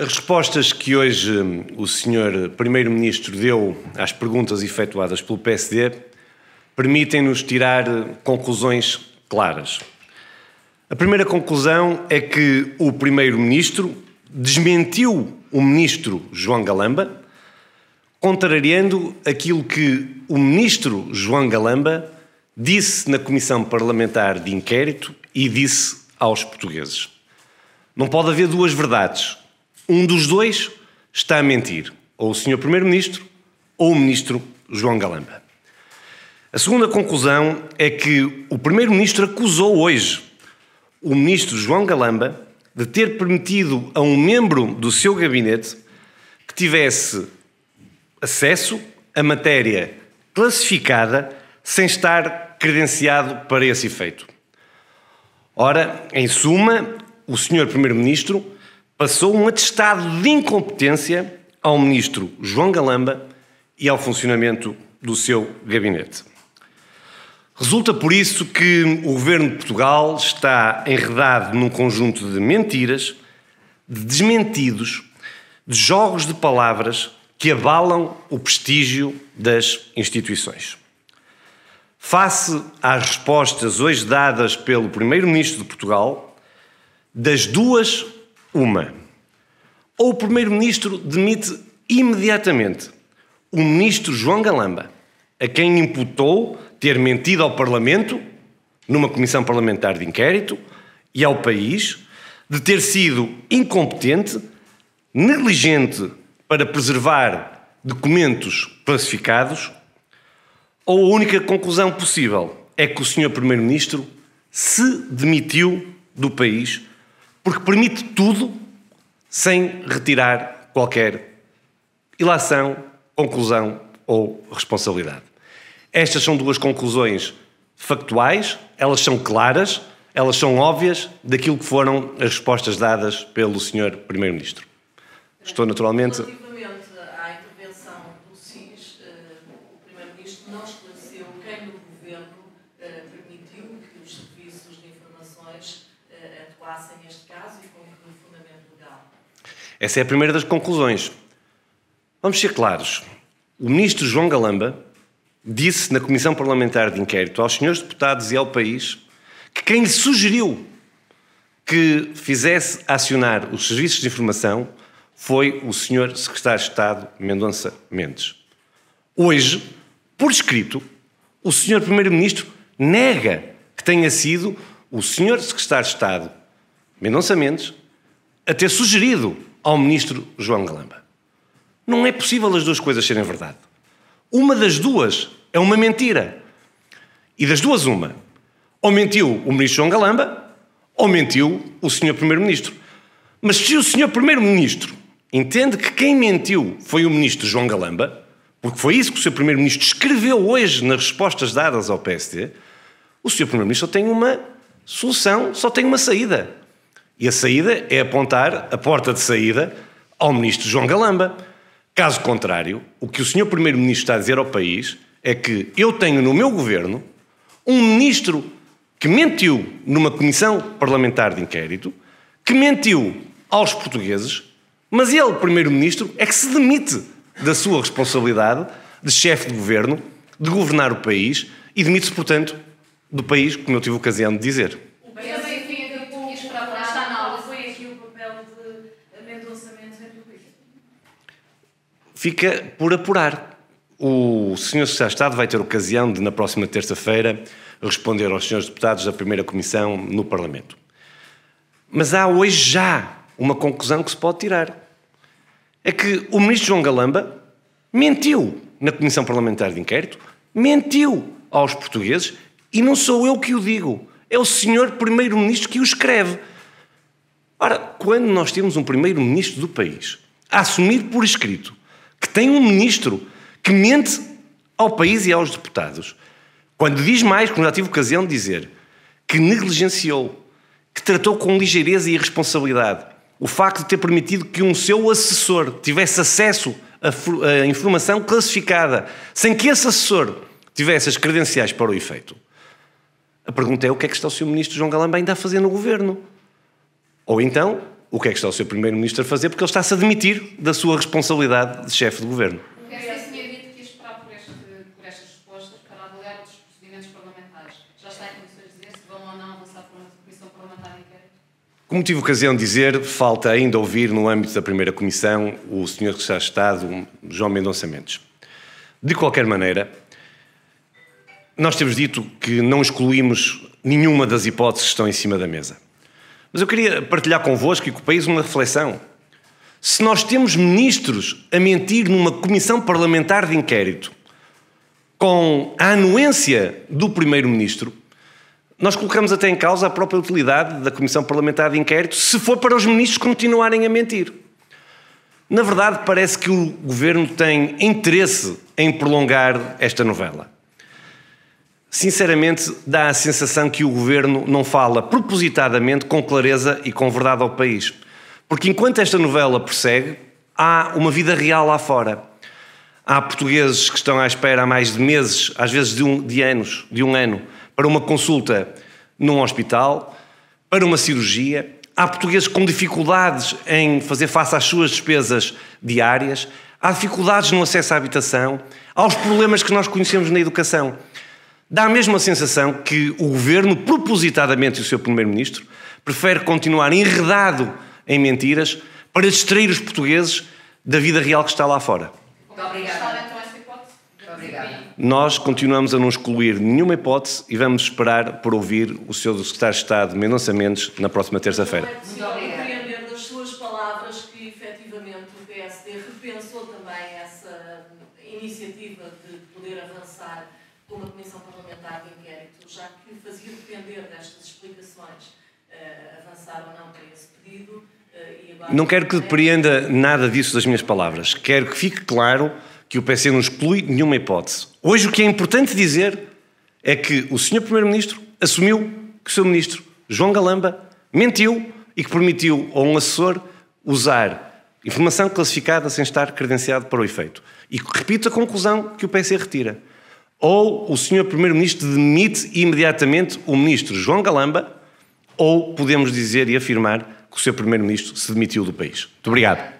As respostas que hoje hum, o Sr. Primeiro-Ministro deu às perguntas efetuadas pelo PSD permitem-nos tirar hum, conclusões claras. A primeira conclusão é que o Primeiro-Ministro desmentiu o Ministro João Galamba, contrariando aquilo que o Ministro João Galamba disse na Comissão Parlamentar de Inquérito e disse aos portugueses. Não pode haver duas verdades um dos dois está a mentir, ou o Sr. Primeiro-Ministro ou o Ministro João Galamba. A segunda conclusão é que o Primeiro-Ministro acusou hoje o Ministro João Galamba de ter permitido a um membro do seu gabinete que tivesse acesso a matéria classificada sem estar credenciado para esse efeito. Ora, em suma, o Sr. Primeiro-Ministro passou um atestado de incompetência ao ministro João Galamba e ao funcionamento do seu gabinete. Resulta por isso que o governo de Portugal está enredado num conjunto de mentiras, de desmentidos, de jogos de palavras que abalam o prestígio das instituições. Face às respostas hoje dadas pelo Primeiro-Ministro de Portugal, das duas uma, ou o Primeiro-Ministro demite imediatamente o Ministro João Galamba, a quem imputou ter mentido ao Parlamento, numa comissão parlamentar de inquérito, e ao país, de ter sido incompetente, negligente para preservar documentos classificados, ou a única conclusão possível é que o Sr. Primeiro-Ministro se demitiu do país porque permite tudo sem retirar qualquer ilação, conclusão ou responsabilidade. Estas são duas conclusões factuais, elas são claras, elas são óbvias daquilo que foram as respostas dadas pelo Sr. Primeiro-Ministro. Estou naturalmente. Relativamente à intervenção do SIS, eh, o Primeiro-Ministro não esclareceu quem no Governo eh, permitiu que os serviços de informações classe neste caso e com que fundamento legal? Essa é a primeira das conclusões. Vamos ser claros. O ministro João Galamba disse na Comissão Parlamentar de Inquérito aos senhores deputados e ao país que quem lhe sugeriu que fizesse acionar os serviços de informação foi o senhor secretário de Estado Mendonça Mendes. Hoje, por escrito, o senhor primeiro-ministro nega que tenha sido o senhor secretário de Estado Mendonça Mendes a ter sugerido ao ministro João Galamba. Não é possível as duas coisas serem verdade. Uma das duas é uma mentira. E das duas, uma. Ou mentiu o ministro João Galamba, ou mentiu o senhor primeiro-ministro. Mas se o senhor primeiro-ministro entende que quem mentiu foi o ministro João Galamba, porque foi isso que o Senhor Primeiro-Ministro escreveu hoje nas respostas dadas ao PSD, o Senhor Primeiro-Ministro só tem uma solução, só tem uma saída. E a saída é apontar a porta de saída ao ministro João Galamba. Caso contrário, o que o senhor primeiro-ministro está a dizer ao país é que eu tenho no meu governo um ministro que mentiu numa comissão parlamentar de inquérito, que mentiu aos portugueses, mas ele, primeiro-ministro, é que se demite da sua responsabilidade de chefe de governo, de governar o país e demite-se, portanto, do país, como eu tive ocasião de dizer. fica por apurar. O Sr. Secretário de Estado vai ter ocasião de, na próxima terça-feira, responder aos senhores deputados da primeira comissão no Parlamento. Mas há hoje já uma conclusão que se pode tirar. É que o ministro João Galamba mentiu na Comissão Parlamentar de Inquérito, mentiu aos portugueses e não sou eu que o digo, é o senhor primeiro-ministro que o escreve. Ora, quando nós temos um primeiro-ministro do país a assumir por escrito que tem um ministro que mente ao país e aos deputados, quando diz mais, como já tive ocasião de dizer, que negligenciou, que tratou com ligeireza e irresponsabilidade o facto de ter permitido que um seu assessor tivesse acesso a, informação classificada, sem que esse assessor tivesse as credenciais para o efeito. A pergunta é o que é que está o seu ministro João Galamba ainda a fazer no governo? Ou então, o que é que está o seu Primeiro-Ministro a fazer, porque ele está-se a demitir da sua responsabilidade de chefe de governo. É dito que ia esperar por, estas respostas para procedimentos parlamentares. Já está em condições de dizer se vão ou não por uma comissão parlamentar inquérito? Como tive ocasião de dizer, falta ainda ouvir no âmbito da primeira comissão o Sr. Secretário de Estado, João Mendonça Mendes. De qualquer maneira, nós temos dito que não excluímos nenhuma das hipóteses que estão em cima da mesa. Mas eu queria partilhar convosco e com o país uma reflexão. Se nós temos ministros a mentir numa comissão parlamentar de inquérito com a anuência do primeiro-ministro, nós colocamos até em causa a própria utilidade da comissão parlamentar de inquérito se for para os ministros continuarem a mentir. Na verdade, parece que o governo tem interesse em prolongar esta novela sinceramente dá a sensação que o governo não fala propositadamente com clareza e com verdade ao país. Porque enquanto esta novela prossegue, há uma vida real lá fora. Há portugueses que estão à espera há mais de meses, às vezes de, um, de anos, de um ano, para uma consulta num hospital, para uma cirurgia. Há portugueses com dificuldades em fazer face às suas despesas diárias. Há dificuldades no acesso à habitação. Há os problemas que nós conhecemos na educação. Dá a mesma sensação que o governo, propositadamente o seu primeiro-ministro, prefere continuar enredado em mentiras para distrair os portugueses da vida real que está lá fora. Então, Muito obrigada. Nós continuamos a não excluir nenhuma hipótese e vamos esperar por ouvir o seu secretário de Estado, Mendonça Mendes, na próxima terça-feira. Muito das suas palavras que efetivamente o PSD repensou também essa iniciativa de poder avançar com uma comissão parlamentar de inquérito, já que fazia depender destas explicações uh, avançar ou não para esse pedido. Eh, não quero que depreenda é- nada disso das minhas palavras. Quero que fique claro que o PC não exclui nenhuma hipótese. Hoje o que é importante dizer é que o Sr. Primeiro-Ministro assumiu que o seu ministro, João Galamba, mentiu e que permitiu a um assessor usar informação classificada sem estar credenciado para o efeito. E repito a conclusão que o PC retira. Ou o senhor Primeiro-Ministro demite imediatamente o Ministro João Galamba, ou podemos dizer e afirmar que o seu Primeiro-Ministro se demitiu do país. Muito obrigado.